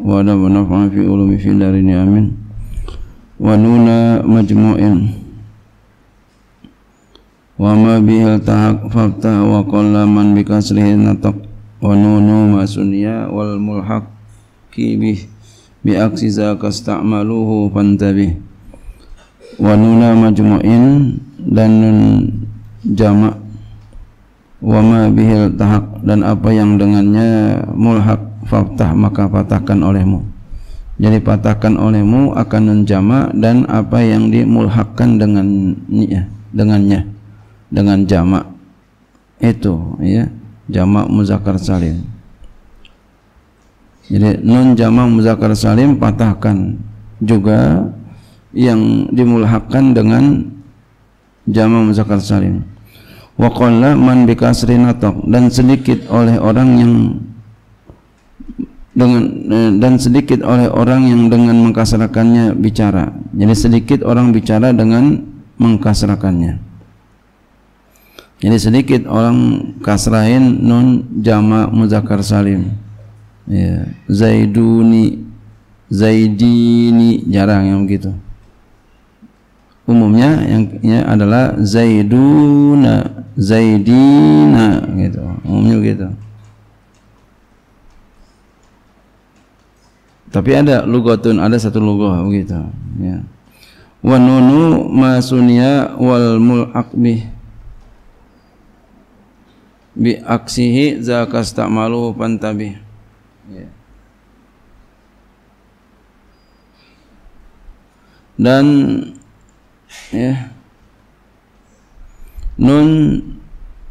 Wada manaf maafin ulumifin dari ini amin. Wanuna majmouin. Wama bihil tahak fakta wa kolam man bikaslih natak ono no masunia wal mulhak kibih biaksiza kas tak maluhu pantabi. Wanuna majmouin danun jamak. Wama bihil tahak dan apa yang dengannya mulhak faftah maka patahkan olehmu jadi patahkan olehmu akan menjama dan apa yang dimulhakkan dengannya dengannya dengan jama' itu ya jama' muzakkar salim jadi non jama' muzakkar salim patahkan juga yang dimulhakkan dengan jama' muzakkar salim wa qalla man bi natok dan sedikit oleh orang yang dengan eh, dan sedikit oleh orang yang dengan mengkasrakannya bicara. Jadi sedikit orang bicara dengan mengkasrakannya. Jadi sedikit orang kasrahin nun jama muzakkar salim. Ya, Zaiduni, Zaidini jarang yang begitu. Umumnya yang ya, adalah Zaiduna, Zaidina gitu. Umumnya gitu. Tapi ada lugatun, ada satu lugah begitu, ya. Wa nunu masunia wal mulakmi bi aksihi zakas tak malu Ya. Dan ya nun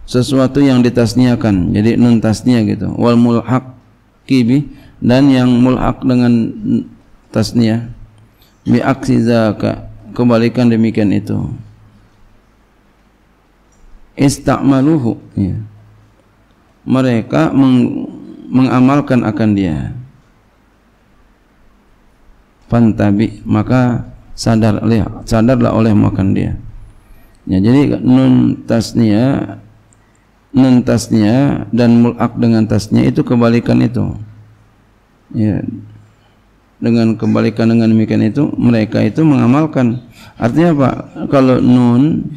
sesuatu yang ditasniakan jadi nun tasnia gitu wal mulhaq kibi dan yang mulak dengan tasnia bi aksi zaka kebalikan demikian itu istamaluhu ya. mereka meng mengamalkan akan dia pantabi maka sadar lihat sadarlah oleh makan dia ya jadi nun tasnia nun tasnia dan mulak dengan tasnya itu kebalikan itu ya dengan kebalikan dengan demikian itu mereka itu mengamalkan artinya apa kalau nun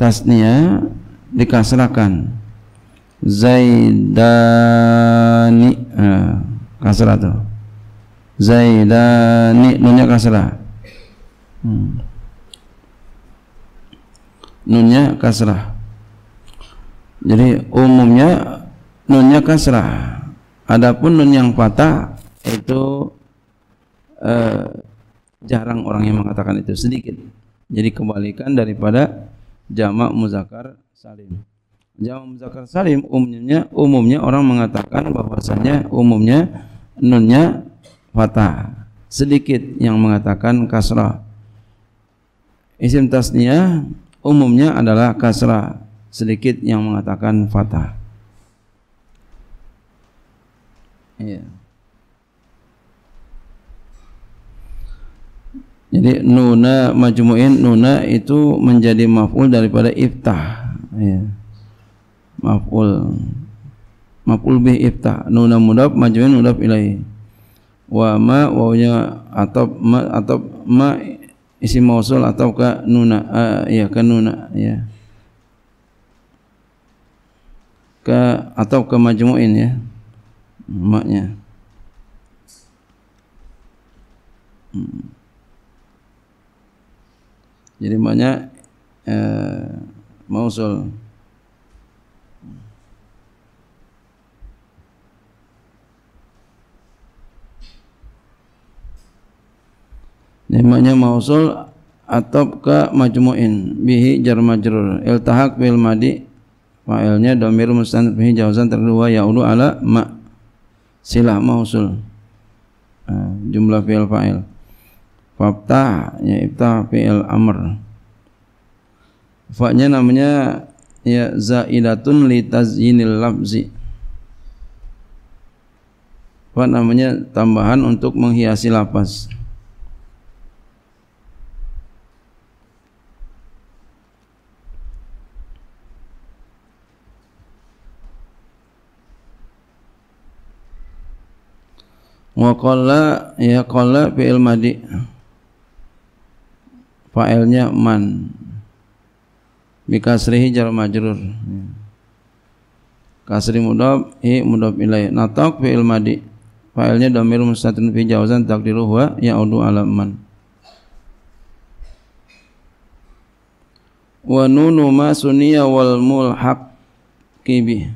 tasnya dikasrakan zaidani kasrah tuh zaidani nunnya kasrah hmm. nunnya kasrah jadi umumnya nunnya kasrah Adapun nun yang patah itu eh, jarang orang yang mengatakan itu sedikit. Jadi kebalikan daripada jamak muzakkar salim. Jamak muzakkar salim umumnya umumnya orang mengatakan bahwasanya umumnya nunnya fatah. Sedikit yang mengatakan kasrah. Isim tasniyah umumnya adalah kasrah, sedikit yang mengatakan fatah. Iya. Jadi nuna majmu'in nuna itu menjadi maf'ul daripada iftah. Ya. Maf'ul maf'ul bi iftah. Nuna mudaf majmu'in mudaf ilaihi. Wa ma wawnya atau ma atau ma isi mausul atau ke nuna uh, ya ke nuna ya. Ke atau ke majmu'in ya emaknya hmm. jadi emaknya eh, mausul Namanya mausul atau ke majmuin bihi jar majrur tahak bil madi fa'ilnya domir mustanad bihi jauzan terdua ya ulu ala ma' silah mausul nah, jumlah fi'il fa'il fabta ya ibta fi'il amr fa'nya namanya ya zaidatun li tazyinil lafzi fa namanya tambahan untuk menghiasi lapas Wa qala ya qala fi'il madi. Fa'ilnya man. Bikasrihi jar majrur. Kasri mudhof i mudhof ilaih. Natak fi'il madi. Fa'ilnya dhamir mustatrin fi jawzan takdiru wa ya'udu ala man. Wa nunu ma suniya wal mulhaq kibih.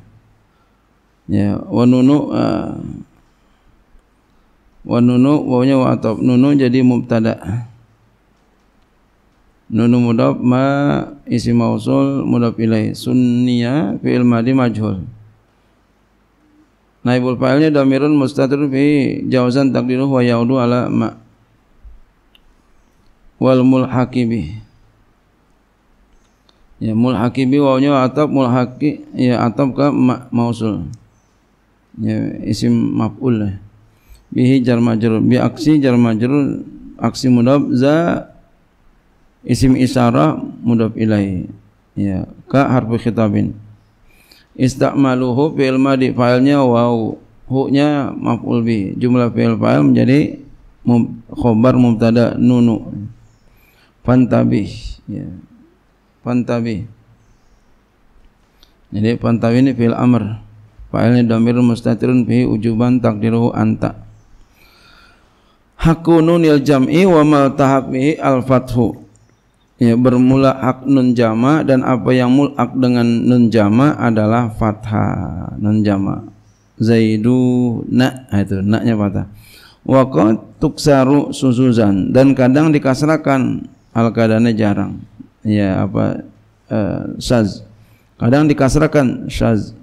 Ya, wa nunu uh, wa nunu wawnya wa atop nunu jadi mubtada nunu mudop ma isi mausul mudop ilai sunniya fi'il madi majhul naibul fa'ilnya damirun mustatir fi jawazan takdiruh wa yaudu ala ma wal mulhaqibi ya mulhaqibi wawnya wa atop mulhaqi ya atop ke ma mausul ya isim maf'ul lah bihi jar majrur bi aksi jar majrur aksi mudhaf za isim isyarah mudhaf ilaihi ya ka harfu khitabin istamaluhu fi'il madhi fa'ilnya waw hu-nya maf'ul bi jumlah fi'il fa'il menjadi mum, khobar mubtada nunu fantabih ya fantabih jadi fantabih ini fi'il amr fa'ilnya damir mustatirun fi ujuban takdiruhu anta hakku nunil jam'i wa mal tahaqqihi al fathu ya bermula hak nun jama dan apa yang mulak dengan nun jama adalah fathah nun jama zaidu na nah, itu naknya fathah wa tuk saru susuzan dan kadang dikasrakan al kadarnya jarang ya apa uh, saz kadang dikasrakan saz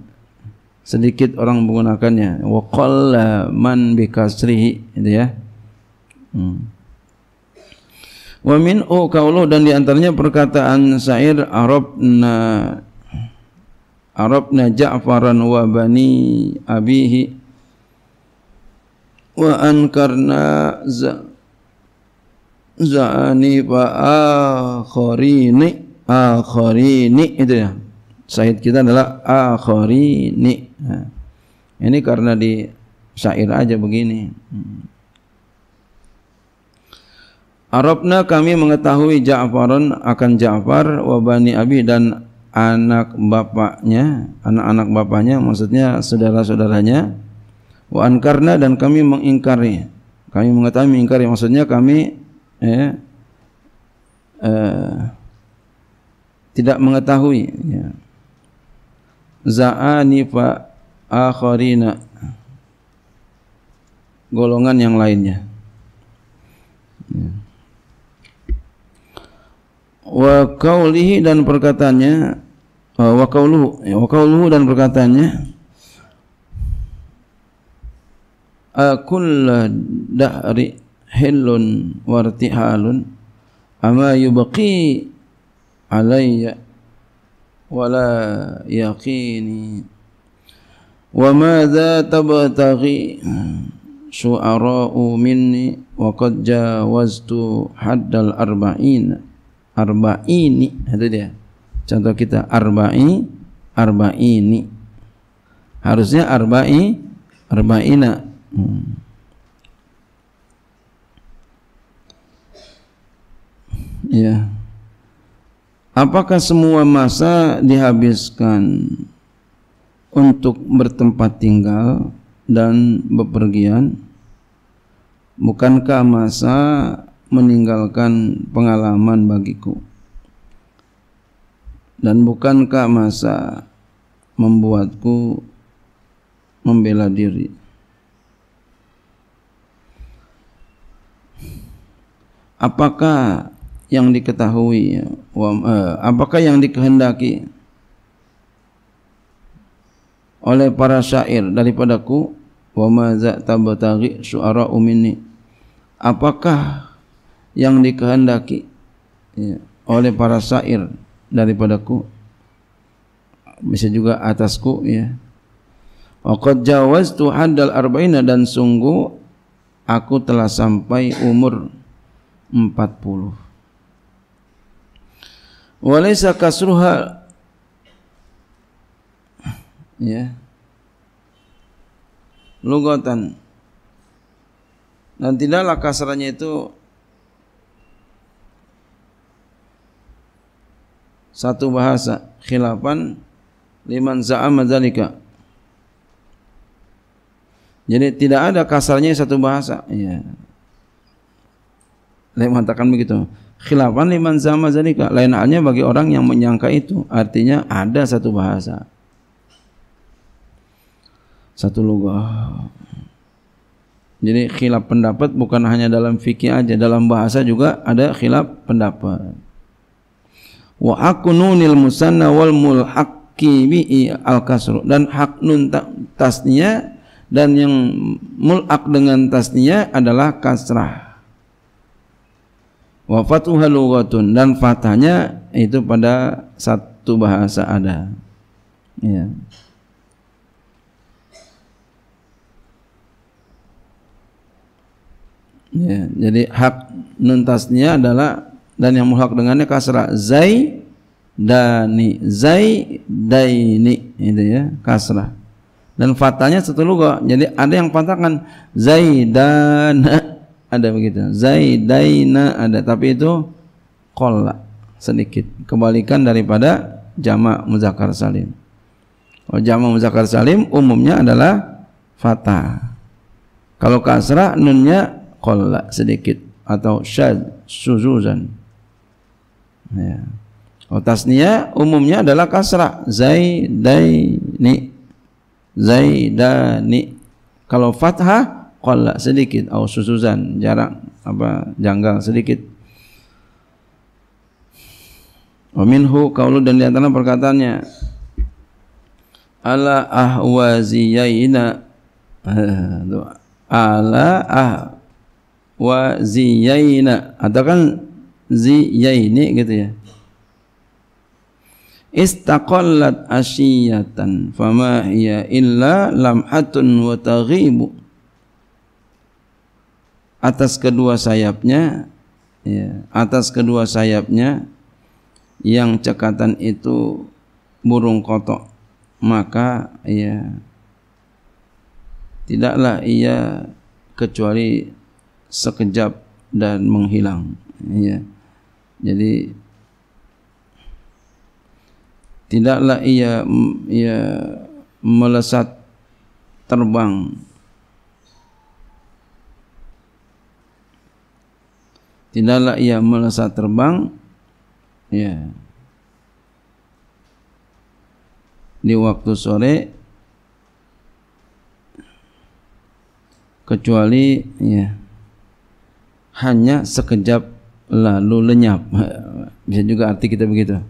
sedikit orang menggunakannya wa qalla man bikasrihi itu ya Wamin hmm. Wa min u dan diantaranya perkataan syair Arabna Arabna Ja'faran wa bani abihi wa ankarna za za'ani fa akharini akharini itu ya syair kita adalah akharini nah, ini karena di syair aja begini hmm. Arabna kami mengetahui Ja'farun akan Ja'far wa bani Abi dan anak bapaknya, anak-anak bapaknya maksudnya saudara-saudaranya wa ankarna dan kami mengingkari. Kami mengetahui mengingkari maksudnya kami eh, eh, tidak mengetahui ya. Za'ani fa akharina golongan yang lainnya. Ya wa qaulihi dan perkataannya eh, wa qauluhu ya, wa qauluhu dan perkataannya akul dahri hilun wartihalun ama yubqi alayya wala yaqini wa madza tabtaghi su'ara'u minni wa qad jawaztu haddal Arbain. arba'ini itu dia contoh kita arba'i ini. harusnya arba'i arba'ina hmm. ya apakah semua masa dihabiskan untuk bertempat tinggal dan bepergian bukankah masa meninggalkan pengalaman bagiku dan bukankah masa membuatku membela diri apakah yang diketahui eh, apakah yang dikehendaki oleh para syair daripadaku wa ma za umini apakah yang dikehendaki ya, oleh para syair daripadaku bisa juga atasku ya waqad jawaztu haddal arba'ina dan sungguh aku telah sampai umur 40 walaysa kasruha ya lugatan dan tidaklah kasarannya itu satu bahasa khilafan liman za'ama dzalika jadi tidak ada kasarnya satu bahasa ya lain mengatakan begitu khilafan liman za'ama dzalika lain halnya bagi orang yang menyangka itu artinya ada satu bahasa satu lugah jadi khilaf pendapat bukan hanya dalam fikih aja dalam bahasa juga ada khilaf pendapat wa akununil musanna wal mulhaqqi bi al kasru dan hak nun tasnya dan yang mulak dengan tasnya adalah kasrah wa fathuha lughatun dan fathahnya itu pada satu bahasa ada ya Ya, jadi hak nuntasnya adalah dan yang mulhak dengannya kasrah zai dani zai daini itu ya kasrah dan fatanya satu lugo jadi ada yang patahkan zaidana ada begitu zaidaina ada tapi itu kola sedikit kebalikan daripada jamak muzakkar salim oh, jamak muzakkar salim umumnya adalah fatah kalau kasrah nunnya kola sedikit atau syad suzuzan Ya. Oh, tasnia umumnya adalah kasrah zaidaini zaidani. Kalau fathah qalla sedikit atau susuzan jarang apa janggal sedikit. Wa minhu qaulu dan di antara perkataannya ala ahwaziyaina ala ahwaziyaina ada kan ziyaini gitu ya istaqallat asyiyatan fama hiya illa lamhatun wa taghibu atas kedua sayapnya ya, atas kedua sayapnya yang cekatan itu burung kotok maka ya tidaklah ia kecuali sekejap dan menghilang ya jadi tidaklah ia ia melesat terbang tidaklah ia melesat terbang ya di waktu sore kecuali ya hanya sekejap lalu lenyap. Bisa juga arti kita begitu.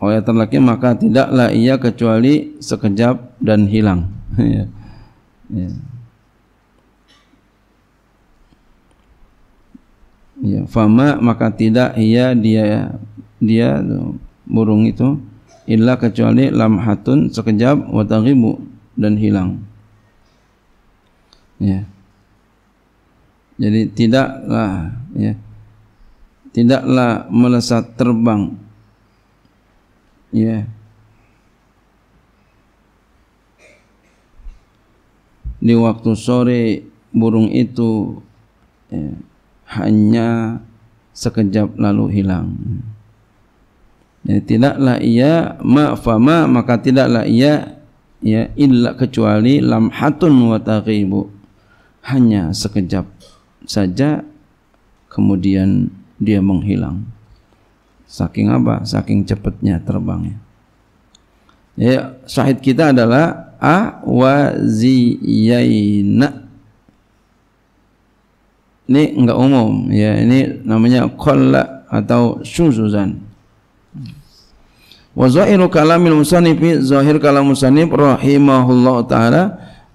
Oleh terlaki maka tidaklah ia kecuali sekejap dan hilang. ya. ya. Ya, fama maka tidak ia dia dia burung itu illa kecuali lamhatun sekejap wa dan hilang. Ya. jadi tidaklah ya tidaklah melesat terbang ya di waktu sore burung itu ya, hanya sekejap lalu hilang jadi tidaklah ia ma maka tidaklah ia ya illa kecuali lamhatun wa taghibu hanya sekejap saja kemudian dia menghilang. Saking apa? Saking cepatnya terbangnya. Ya, syahid kita adalah awaziyaina. Ini enggak umum, ya ini namanya qalla atau syuzuzan. Wa zahiru kalamil musannifi zahir kalam musannif rahimahullah taala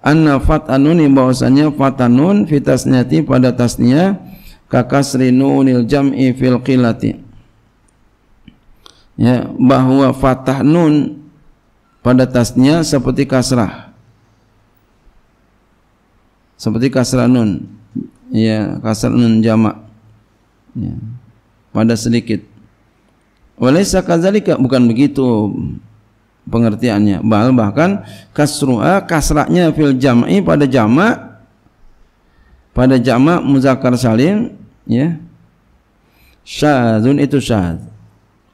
anna fatanun bahwasanya fatanun fitasniyati pada tasnia kakasri nunil jam'i fil qilati ya bahwa fatah nun pada tasnya seperti kasrah seperti kasrah nun ya kasrah nun jamak ya, pada sedikit walaysa kadzalika bukan begitu pengertiannya bahal bahkan kasru'a kasraknya fil jam'i pada jamak pada jamak muzakkar salim ya syadzun itu syadz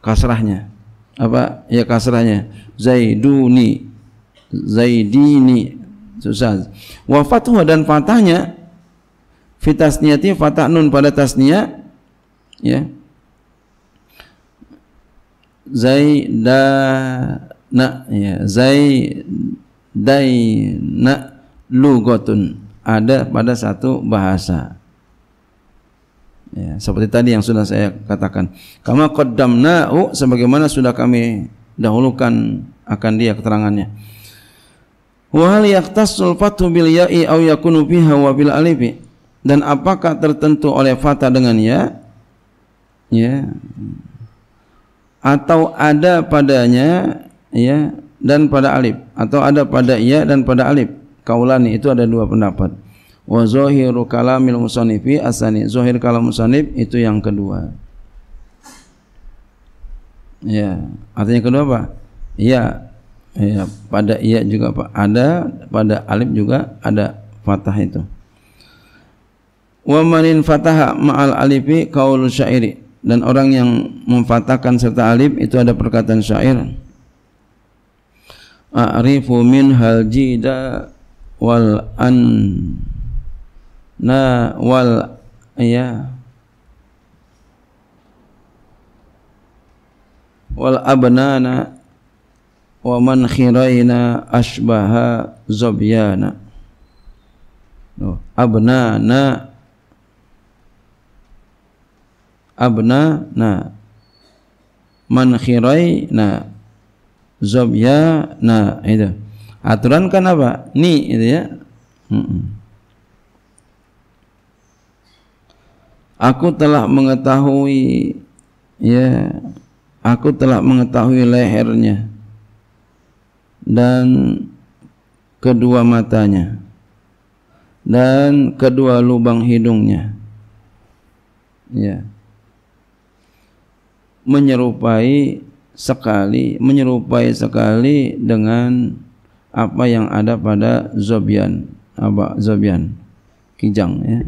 kasrahnya apa ya kasrahnya zaiduni zaidini susaz wa fathu dan fatahnya fitasniyati fatah nun pada tasniyah ya zaida na ya zai dai na lugotun ada pada satu bahasa ya, seperti tadi yang sudah saya katakan kama u, sebagaimana sudah kami dahulukan akan dia keterangannya wa hal yaqtasul fathu bil ya'i aw yakunu fiha wa bil alifi dan apakah tertentu oleh fata dengan ya ya atau ada padanya ya dan pada alif atau ada pada ya dan pada alif kaulani itu ada dua pendapat wa zahiru kalamil musannifi asani zahir kalam musannif itu yang kedua ya artinya kedua apa ya ya pada ya juga Pak ada pada alif juga ada fathah itu wa manin fataha ma'al alifi qaulu syairi dan orang yang memfatahkan serta alif itu ada perkataan syair a'rifu min hal jida wal an na wal ya wal abnana wa man khiraina asbaha zabyana Loh, abnana abnana man khiraina zob ya nah itu aturan kan apa ni itu ya hmm. aku telah mengetahui ya aku telah mengetahui lehernya dan kedua matanya dan kedua lubang hidungnya ya menyerupai sekali menyerupai sekali dengan apa yang ada pada Zobian apa Zobian kijang ya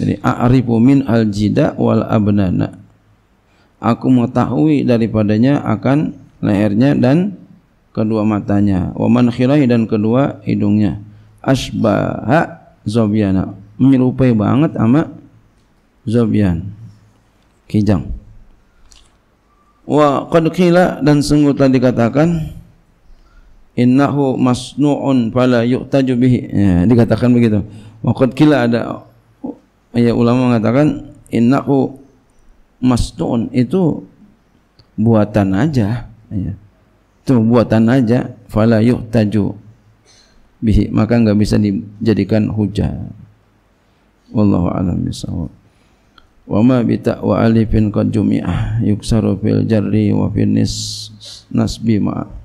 jadi a'rifu min al-jida wal abnana aku mengetahui daripadanya akan lehernya dan kedua matanya waman khirai dan kedua hidungnya asbaha zobiana menyerupai banget sama Zobyan Kijang Wa qad qila dan sungguh telah dikatakan innahu masnu'un fala yu'taju bihi ya, dikatakan begitu wa qad qila ada ya ulama mengatakan innahu masnu'un itu buatan aja ya. itu buatan aja fala yu'taju bihi maka enggak bisa dijadikan hujah wallahu alam bisawab wa ma bi ta'wa alifin qad jumi'ah yuksaru fil jarri wa fil nasbi ma'a